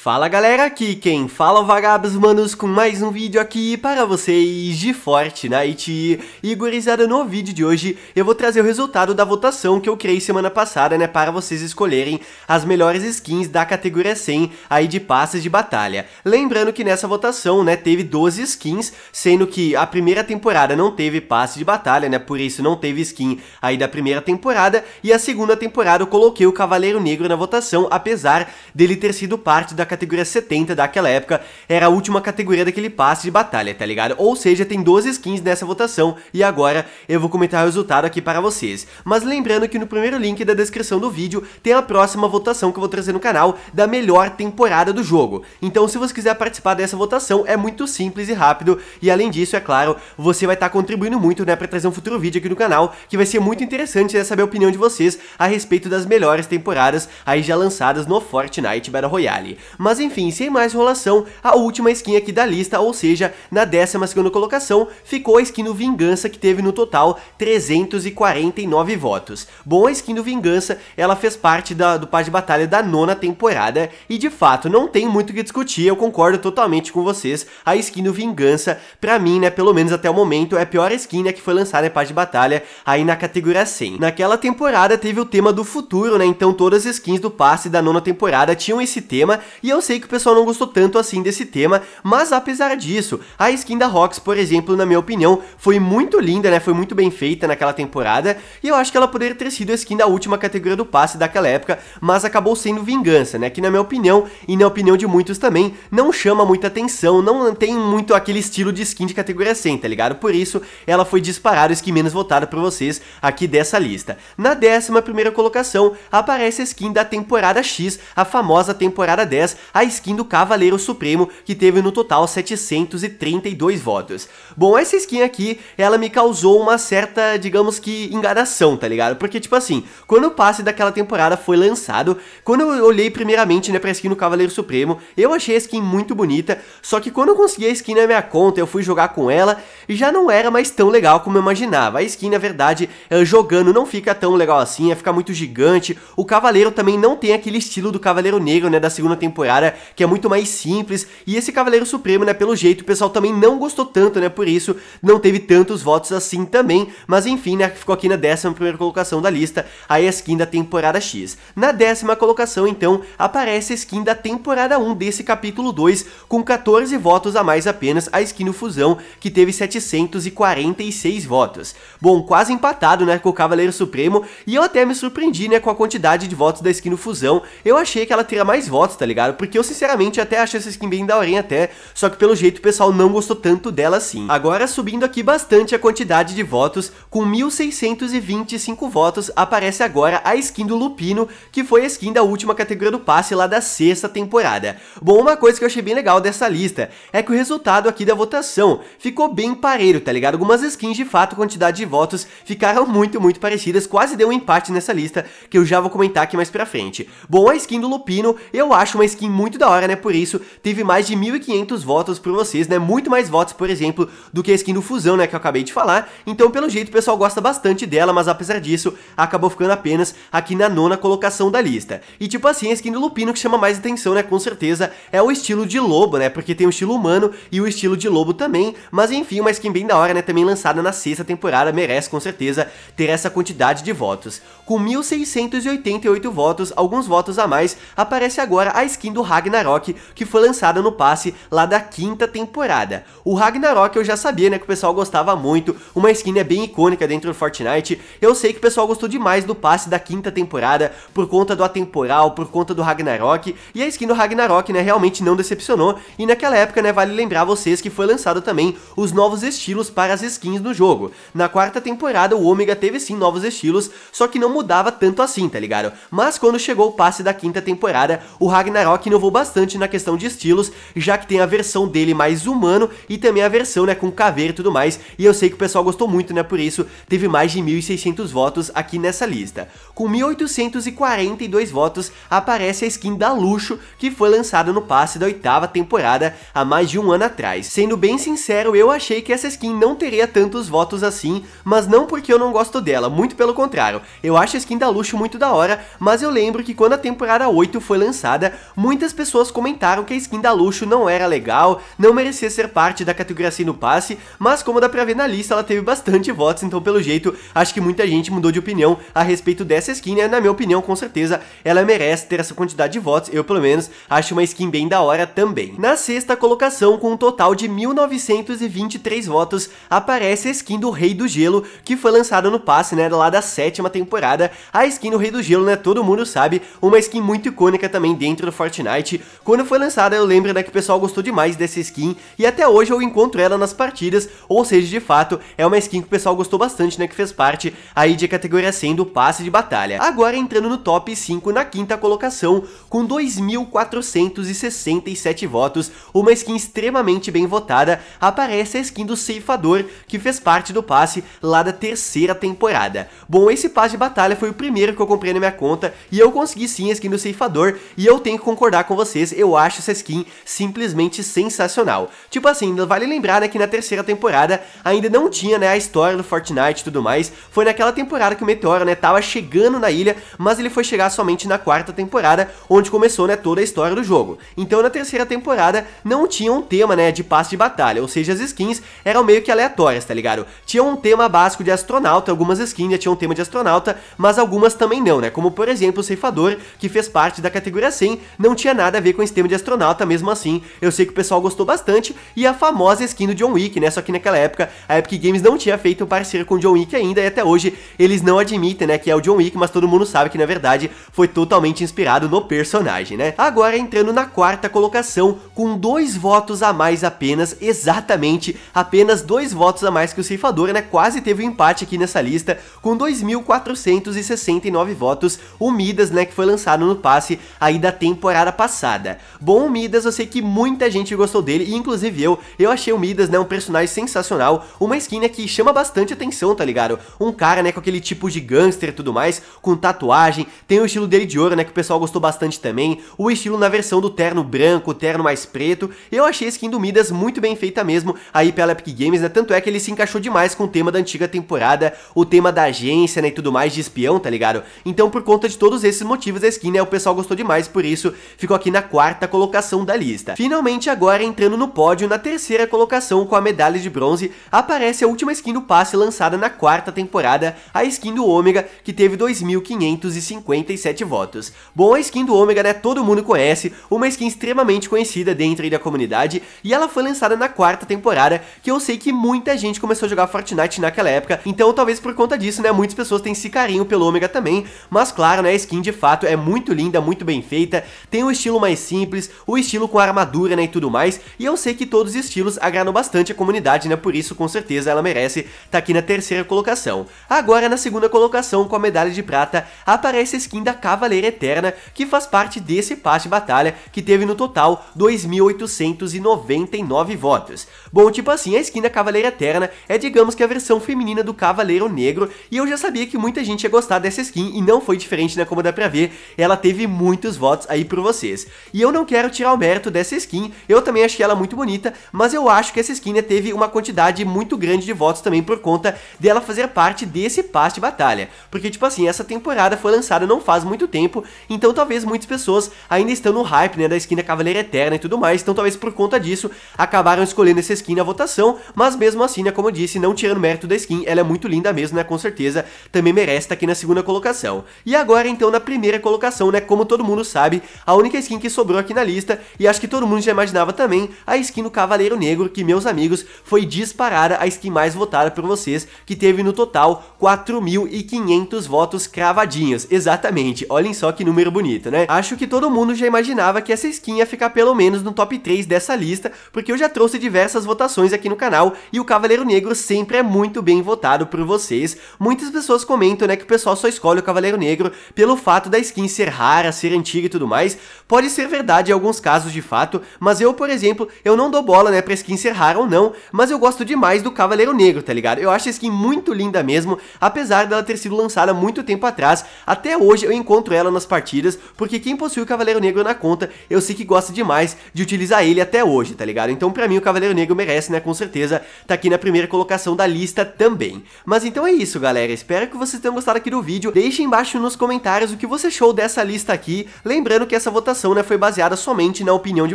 Fala galera, aqui quem fala é Vagabos Manos com mais um vídeo aqui para vocês de Fortnite E gurizada, no vídeo de hoje eu vou trazer o resultado da votação que eu criei semana passada, né Para vocês escolherem as melhores skins da categoria 100 aí de passes de batalha Lembrando que nessa votação, né, teve 12 skins Sendo que a primeira temporada não teve passe de batalha, né Por isso não teve skin aí da primeira temporada E a segunda temporada eu coloquei o Cavaleiro Negro na votação Apesar dele ter sido parte da categoria 70 daquela época era a última categoria daquele passe de batalha, tá ligado? Ou seja, tem 12 skins nessa votação e agora eu vou comentar o resultado aqui para vocês. Mas lembrando que no primeiro link da descrição do vídeo tem a próxima votação que eu vou trazer no canal da melhor temporada do jogo. Então se você quiser participar dessa votação é muito simples e rápido e além disso, é claro, você vai estar tá contribuindo muito né, para trazer um futuro vídeo aqui no canal que vai ser muito interessante né, saber a opinião de vocês a respeito das melhores temporadas aí já lançadas no Fortnite Battle Royale. Mas enfim, sem mais enrolação, a última skin aqui da lista, ou seja, na 12ª colocação, ficou a skin do Vingança, que teve no total 349 votos. Bom, a skin do Vingança, ela fez parte da, do par de batalha da nona temporada, e de fato, não tem muito o que discutir, eu concordo totalmente com vocês, a skin do Vingança, pra mim, né, pelo menos até o momento, é a pior skin né, que foi lançada em par de batalha aí na categoria 100. Naquela temporada teve o tema do futuro, né, então todas as skins do passe da nona temporada tinham esse tema, e e eu sei que o pessoal não gostou tanto assim desse tema, mas apesar disso, a skin da Rox, por exemplo, na minha opinião, foi muito linda, né? Foi muito bem feita naquela temporada, e eu acho que ela poderia ter sido a skin da última categoria do passe daquela época, mas acabou sendo vingança, né? Que na minha opinião, e na opinião de muitos também, não chama muita atenção, não tem muito aquele estilo de skin de categoria 100, tá ligado? Por isso, ela foi disparada a skin menos votada pra vocês aqui dessa lista. Na décima primeira colocação, aparece a skin da temporada X, a famosa temporada 10, a skin do Cavaleiro Supremo, que teve no total 732 votos. Bom, essa skin aqui, ela me causou uma certa, digamos que, enganação, tá ligado? Porque, tipo assim, quando o passe daquela temporada foi lançado, quando eu olhei primeiramente, né, pra skin do Cavaleiro Supremo, eu achei a skin muito bonita, só que quando eu consegui a skin na minha conta, eu fui jogar com ela, e já não era mais tão legal como eu imaginava. A skin, na verdade, eh, jogando não fica tão legal assim, ia ficar muito gigante, o Cavaleiro também não tem aquele estilo do Cavaleiro Negro, né, da segunda temporada, que é muito mais simples, e esse Cavaleiro Supremo, né, pelo jeito, o pessoal também não gostou tanto, né, por isso não teve tantos votos assim também, mas enfim, né, ficou aqui na 11 primeira colocação da lista, a skin da temporada X. Na décima colocação, então, aparece a skin da temporada 1 desse capítulo 2, com 14 votos a mais apenas a skin do Fusão, que teve 746 votos. Bom, quase empatado, né, com o Cavaleiro Supremo, e eu até me surpreendi, né, com a quantidade de votos da skin do Fusão, eu achei que ela teria mais votos, tá ligado? porque eu sinceramente até acho essa skin bem daorinha até, só que pelo jeito o pessoal não gostou tanto dela assim. Agora subindo aqui bastante a quantidade de votos, com 1625 votos aparece agora a skin do Lupino, que foi a skin da última categoria do passe lá da sexta temporada. Bom, uma coisa que eu achei bem legal dessa lista é que o resultado aqui da votação ficou bem parelho, tá ligado? Algumas skins de fato, quantidade de votos ficaram muito, muito parecidas, quase deu um empate nessa lista, que eu já vou comentar aqui mais pra frente. Bom, a skin do Lupino, eu acho uma skin muito da hora, né? Por isso, teve mais de 1.500 votos por vocês, né? Muito mais votos, por exemplo, do que a skin do Fusão, né? Que eu acabei de falar. Então, pelo jeito, o pessoal gosta bastante dela, mas apesar disso, acabou ficando apenas aqui na nona colocação da lista. E, tipo assim, a skin do Lupino que chama mais atenção, né? Com certeza, é o estilo de lobo, né? Porque tem o estilo humano e o estilo de lobo também. Mas, enfim, uma skin bem da hora, né? Também lançada na sexta temporada, merece com certeza ter essa quantidade de votos. Com 1.688 votos, alguns votos a mais, aparece agora a skin skin do Ragnarok, que foi lançada no passe lá da quinta temporada. O Ragnarok eu já sabia, né, que o pessoal gostava muito, uma skin é bem icônica dentro do Fortnite, eu sei que o pessoal gostou demais do passe da quinta temporada, por conta do atemporal, por conta do Ragnarok, e a skin do Ragnarok, né, realmente não decepcionou, e naquela época, né, vale lembrar vocês que foi lançado também os novos estilos para as skins do jogo. Na quarta temporada, o Ômega teve sim novos estilos, só que não mudava tanto assim, tá ligado? Mas quando chegou o passe da quinta temporada, o Ragnarok Rock inovou bastante na questão de estilos, já que tem a versão dele mais humano e também a versão né, com caveira e tudo mais, e eu sei que o pessoal gostou muito, né, por isso teve mais de 1.600 votos aqui nessa lista. Com 1.842 votos aparece a skin da Luxo, que foi lançada no passe da oitava temporada há mais de um ano atrás. Sendo bem sincero, eu achei que essa skin não teria tantos votos assim, mas não porque eu não gosto dela, muito pelo contrário, eu acho a skin da Luxo muito da hora, mas eu lembro que quando a temporada 8 foi lançada, muitas pessoas comentaram que a skin da Luxo não era legal, não merecia ser parte da categoria no Passe, mas como dá pra ver na lista, ela teve bastante votos, então pelo jeito, acho que muita gente mudou de opinião a respeito dessa skin, né? Na minha opinião, com certeza, ela merece ter essa quantidade de votos, eu pelo menos acho uma skin bem da hora também. Na sexta colocação, com um total de 1923 votos, aparece a skin do Rei do Gelo, que foi lançada no passe, né, lá da sétima temporada, a skin do Rei do Gelo, né, todo mundo sabe, uma skin muito icônica também dentro do Fortnite Fortnite. Quando foi lançada, eu lembro né, que o pessoal gostou demais dessa skin, e até hoje eu encontro ela nas partidas, ou seja, de fato, é uma skin que o pessoal gostou bastante, né, que fez parte aí de categoria 100 do passe de batalha. Agora entrando no top 5 na quinta colocação, com 2.467 votos, uma skin extremamente bem votada, aparece a skin do ceifador, que fez parte do passe lá da terceira temporada. Bom, esse passe de batalha foi o primeiro que eu comprei na minha conta, e eu consegui sim a skin do ceifador, e eu tenho que concordar concordar com vocês, eu acho essa skin simplesmente sensacional. Tipo assim, vale lembrar né, que na terceira temporada ainda não tinha né, a história do Fortnite e tudo mais. Foi naquela temporada que o Meteoro né, tava chegando na ilha, mas ele foi chegar somente na quarta temporada, onde começou né, toda a história do jogo. Então na terceira temporada não tinha um tema né, de passe de batalha, ou seja, as skins eram meio que aleatórias, tá ligado? Tinha um tema básico de astronauta, algumas skins já tinham um tema de astronauta, mas algumas também não, né? Como por exemplo o Ceifador, que fez parte da categoria 100, não tinha nada a ver com esse tema de astronauta, mesmo assim, eu sei que o pessoal gostou bastante, e a famosa skin do John Wick, né, só que naquela época, a Epic Games não tinha feito parceria com o John Wick ainda, e até hoje eles não admitem, né, que é o John Wick, mas todo mundo sabe que na verdade foi totalmente inspirado no personagem, né. Agora entrando na quarta colocação, com dois votos a mais apenas, exatamente, apenas dois votos a mais que o Ceifador, né, quase teve um empate aqui nessa lista, com 2.469 votos, o Midas, né, que foi lançado no passe aí da temporada temporada passada. Bom, o Midas, eu sei que muita gente gostou dele, e inclusive eu, eu achei o Midas, né, um personagem sensacional, uma skin, né, que chama bastante atenção, tá ligado? Um cara, né, com aquele tipo de gangster e tudo mais, com tatuagem, tem o estilo dele de ouro, né, que o pessoal gostou bastante também, o estilo na versão do terno branco, terno mais preto, eu achei a skin do Midas muito bem feita mesmo, aí pela Epic Games, né, tanto é que ele se encaixou demais com o tema da antiga temporada, o tema da agência, né, e tudo mais de espião, tá ligado? Então, por conta de todos esses motivos, a skin, né, o pessoal gostou demais, por isso ficou aqui na quarta colocação da lista. Finalmente agora entrando no pódio, na terceira colocação com a medalha de bronze, aparece a última skin do passe lançada na quarta temporada, a skin do Ômega, que teve 2.557 votos. Bom, a skin do Ômega, né, todo mundo conhece, uma skin extremamente conhecida dentro da comunidade, e ela foi lançada na quarta temporada, que eu sei que muita gente começou a jogar Fortnite naquela época, então talvez por conta disso, né, muitas pessoas têm esse carinho pelo Ômega também, mas claro, né, a skin de fato é muito linda, muito bem feita, tem um o estilo mais simples, o estilo com armadura, né, e tudo mais, e eu sei que todos os estilos agradam bastante a comunidade, né, por isso com certeza ela merece estar tá aqui na terceira colocação. Agora na segunda colocação com a medalha de prata aparece a skin da Cavaleira Eterna, que faz parte desse passe de batalha que teve no total 2.899 votos. Bom, tipo assim, a skin da Cavaleira Eterna é digamos que a versão feminina do Cavaleiro Negro, e eu já sabia que muita gente ia gostar dessa skin e não foi diferente, né, como dá pra ver, ela teve muitos votos aí por você vocês. E eu não quero tirar o mérito dessa skin, eu também achei ela muito bonita, mas eu acho que essa skin né, teve uma quantidade muito grande de votos também por conta dela fazer parte desse passe de batalha. Porque, tipo assim, essa temporada foi lançada não faz muito tempo, então talvez muitas pessoas ainda estão no hype né, da skin da Cavaleira Eterna e tudo mais, então talvez por conta disso acabaram escolhendo essa skin na votação, mas mesmo assim, né, como eu disse, não tirando mérito da skin, ela é muito linda mesmo, né, com certeza, também merece estar tá aqui na segunda colocação. E agora, então, na primeira colocação, né, como todo mundo sabe, a única única skin que sobrou aqui na lista, e acho que todo mundo já imaginava também, a skin do Cavaleiro Negro, que, meus amigos, foi disparada a skin mais votada por vocês, que teve no total 4.500 votos cravadinhos, exatamente, olhem só que número bonito, né? Acho que todo mundo já imaginava que essa skin ia ficar pelo menos no top 3 dessa lista, porque eu já trouxe diversas votações aqui no canal, e o Cavaleiro Negro sempre é muito bem votado por vocês, muitas pessoas comentam, né, que o pessoal só escolhe o Cavaleiro Negro pelo fato da skin ser rara, ser antiga e tudo mais, Pode ser verdade em alguns casos de fato, mas eu, por exemplo, eu não dou bola, né, pra skin ser rara ou não, mas eu gosto demais do Cavaleiro Negro, tá ligado? Eu acho a skin muito linda mesmo, apesar dela ter sido lançada muito tempo atrás, até hoje eu encontro ela nas partidas, porque quem possui o Cavaleiro Negro na conta, eu sei que gosta demais de utilizar ele até hoje, tá ligado? Então pra mim o Cavaleiro Negro merece, né, com certeza, tá aqui na primeira colocação da lista também. Mas então é isso, galera, espero que vocês tenham gostado aqui do vídeo, deixem embaixo nos comentários o que você achou dessa lista aqui, lembrando que essa votação né, foi baseada somente na opinião de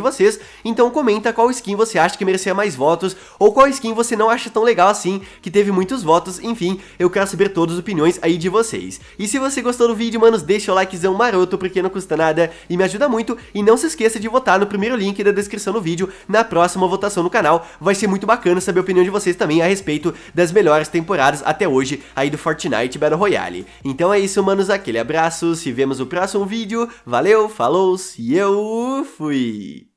vocês, então comenta qual skin você acha que merecia mais votos, ou qual skin você não acha tão legal assim, que teve muitos votos, enfim, eu quero saber todas as opiniões aí de vocês. E se você gostou do vídeo, manos, deixa o likezão maroto, porque não custa nada e me ajuda muito, e não se esqueça de votar no primeiro link da descrição do vídeo, na próxima votação no canal, vai ser muito bacana saber a opinião de vocês também a respeito das melhores temporadas até hoje aí do Fortnite Battle Royale. Então é isso, manos, aquele abraço, se vemos no próximo vídeo, valeu, falou, Deus e eu fui!